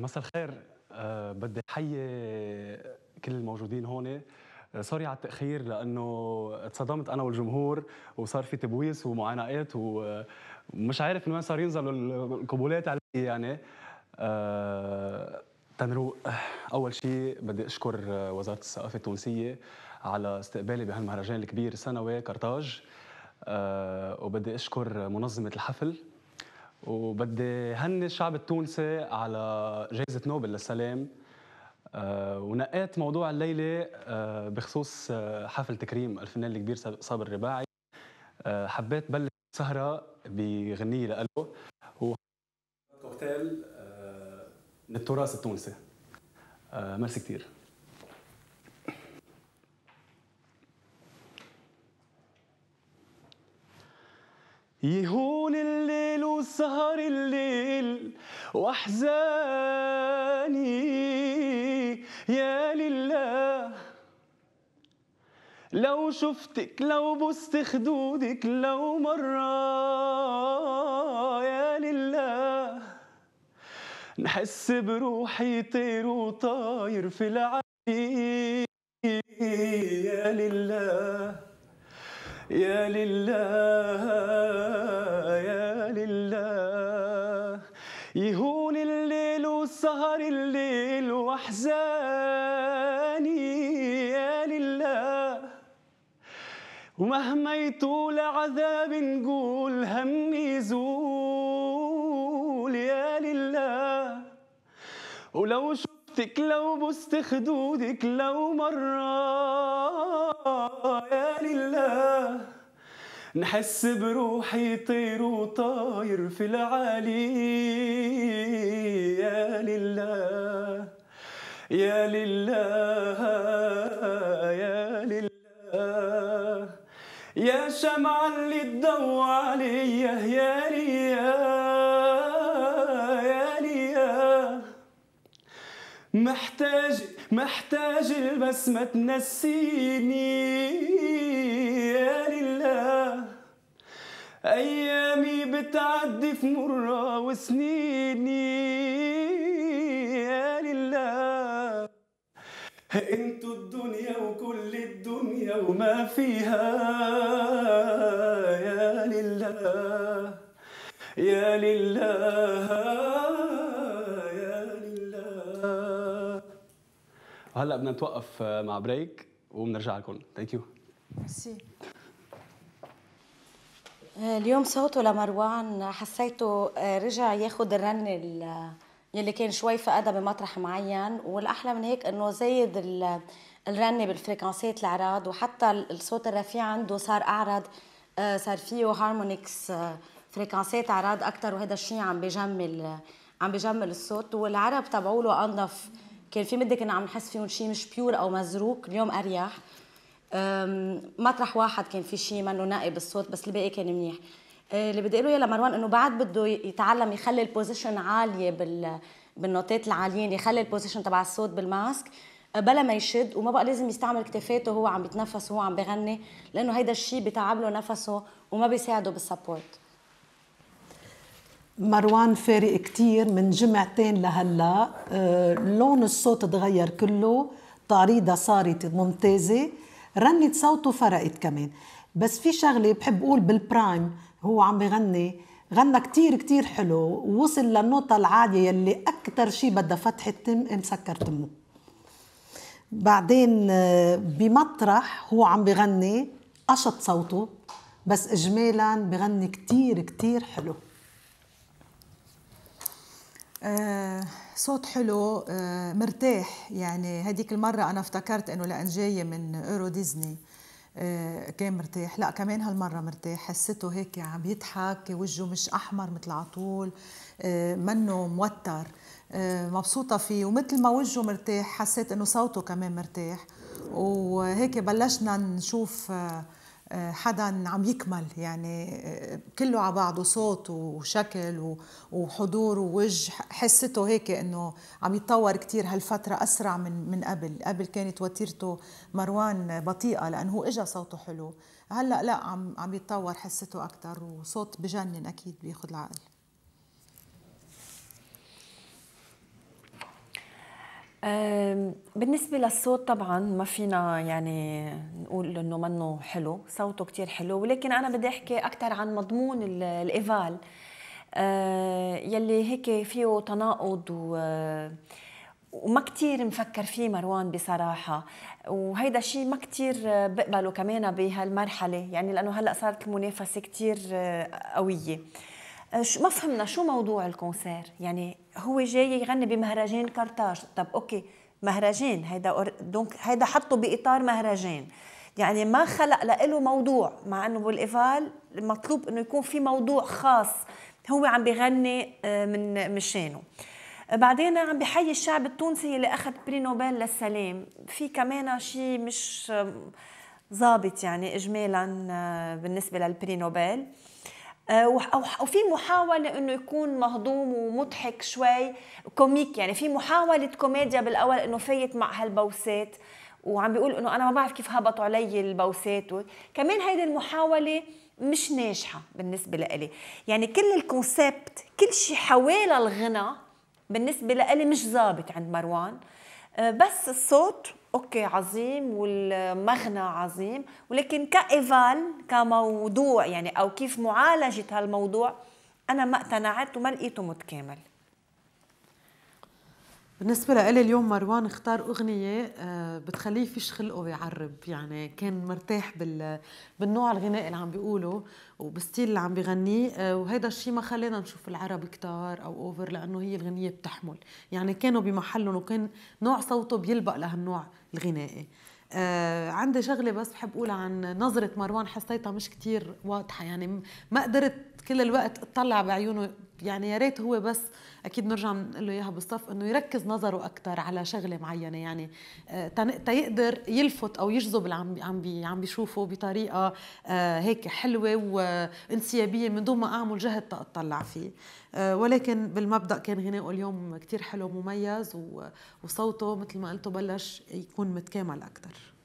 مساء الخير أه بدي احيي كل الموجودين هون آه، سوري على التاخير لانه اتصدمت انا والجمهور وصار في تبويس ومعانقات ومش آه، عارف من وين صار ينزلوا القبولات علي يعني أه تنروق اول شيء بدي اشكر آه، وزاره الثقافه التونسيه على استقبالي بهالمهرجان الكبير السنوي كرتاج أه وبدي اشكر منظمه الحفل وبدي هني الشعب التونسي على جائزة نوبل للسلام آه، ونقيت موضوع الليلة آه، بخصوص آه، حفل تكريم الفنان الكبير صابر الرباعي حبيت بلش سهرة بغنية لإله هو كوكتيل من التراث التونسي ميرسي كثير يهو سهر الليل واحزاني يا لله لو شفتك لو بست خدودك لو مرة يا لله نحس بروحي طير وطاير في العالي يا لله يا لله سهر الليل واحزاني يا لله ومهما يطول عذاب نقول همي يزول يا لله ولو شفتك لو بست خدودك لو مرة يا لله نحس بروحي طير وطاير في العالي يا لله يا لله يا شمعة اللي تضوى عليا يا ليا يا ليا محتاج محتاج بس ما تنسيني يا لله أيامي بتعدي في مرة وسنيني انتوا الدنيا وكل الدنيا وما فيها يا لله يا لله يا لله هلا بدنا نتوقف مع بريك وبنرجع لكم ثانك يو ميرسي اليوم صوته لمروان حسيته آه، رجع ياخذ الرن يلي كان شوي فقدها بمطرح معين والاحلى من هيك انه زايد الرنه بالفريكانسات العراض وحتى الصوت الرفيع عنده صار اعرض آه، صار فيه هارمونكس آه، فريكانسات عراض اكثر وهذا الشيء عم بجمل آه، عم بجمل الصوت والعرب تبعوله انظف كان في مده كنا عم نحس فيهم شيء مش بيور او مزروك اليوم اريح مطرح واحد كان في شيء منه نقي بالصوت بس الباقي كان منيح آه، اللي بدي اقوله يا مروان انه بعد بده يتعلم يخلي البوزيشن عاليه بال بالنوتات العاليين يخلي البوزيشن تبع الصوت بالماسك آه، بلا ما يشد وما بقى لازم يستعمل كتفاته وهو عم بيتنفس وهو عم بغني لانه هيدا الشيء بتعب له نفسه وما بيساعده بالسبورت مروان فارق كتير من جمعتين لهلا آه، لون الصوت تغير كله تعريضه صارت ممتازه رنة صوته فرقت كمان بس في شغله بحب اقول بالبرايم هو عم بغني غنى كتير كتير حلو ووصل للنوتة العالية يلي أكتر شي بدها فتحة تم مسكر تمه بعدين آه، بمطرح هو عم بغني قشط صوته بس إجمالا بغني كتير كتير حلو آه صوت حلو آه مرتاح يعني هديك المرة أنا افتكرت أنه لأن جاية من أورو ديزني آه، كان مرتاح لا كمان هالمرة مرتاح حسيته هيك عم يضحك وجهه مش أحمر مثل عطول آه، منه موتر آه، مبسوطة فيه ومثل ما وجهه مرتاح حسيت إنه صوته كمان مرتاح وهيك بلشنا نشوف آه، حدا عم يكمل يعني آه، كله على بعضه صوت وشكل وحضور ووجه حسيته هيك انه عم يتطور كثير هالفتره اسرع من من قبل قبل كانت وتيرته مروان بطيئه لانه هو اجى صوته حلو هلا لا عم عم يتطور حسيته اكثر وصوت بجنن اكيد بياخذ العقل بالنسبة للصوت طبعا ما فينا يعني نقول انه منه حلو صوته كتير حلو ولكن انا بدي احكي اكثر عن مضمون الايفال آه، يلي هيك فيه تناقض و وما كتير مفكر فيه مروان بصراحة وهيدا الشيء ما كتير بقبله كمان بهالمرحلة يعني لأنه هلأ صارت المنافسة كتير آه، قوية ما فهمنا شو موضوع الكونسير يعني هو جاي يغني بمهرجان كارتاج طب أوكي مهرجان هيدا دونك هيدا حطه بإطار مهرجان يعني ما خلق له موضوع مع انه بالإيفال مطلوب انه يكون في موضوع خاص هو عم بيغني آه، من مشانه بعدين عم بحيي الشعب التونسي اللي اخذ بري نوبل للسلام في كمان شيء مش ظابط يعني اجمالا آه، بالنسبه للبري نوبل آه، او وفي محاوله انه يكون مهضوم ومضحك شوي كوميك يعني في محاوله كوميديا بالاول انه فايت مع هالبوسات وعم بيقول انه انا ما بعرف كيف هبطوا علي البوسات و... كمان هيدي المحاوله مش ناجحه بالنسبه لإلي يعني كل الكونسبت كل شيء حوالي الغنى بالنسبه لإلي مش ظابط عند مروان آه، بس الصوت اوكي عظيم والمغنى عظيم ولكن كايفال كموضوع يعني او كيف معالجه هالموضوع انا ما اقتنعت وما لقيته متكامل بالنسبة لإلي اليوم مروان اختار أغنية آه، بتخليه فيش خلقه يعرب يعني كان مرتاح بال... بالنوع الغنائي اللي عم بيقوله وبالستيل اللي عم بيغنيه آه، وهذا الشيء ما خلينا نشوف العرب كتار أو أوفر لأنه هي الغنية بتحمل يعني كانوا بمحلهم وكان نوع صوته بيلبق لهالنوع الغنائي آه عندي شغلة بس بحب أقولها عن نظرة مروان حسيتها مش كتير واضحة يعني ما قدرت كل الوقت اطلع بعيونه يعني يا ريت هو بس اكيد نرجع نقول له اياها بالصف انه يركز نظره اكثر على شغله معينه يعني آه، تيقدر يلفت او يجذب اللي عم عم عم بيشوفه بطريقه آه، هيك حلوه وانسيابيه من دون ما اعمل جهد تطلع فيه آه، ولكن بالمبدا كان غنائه اليوم كثير حلو ومميز وصوته مثل ما قلتوا بلش يكون متكامل اكثر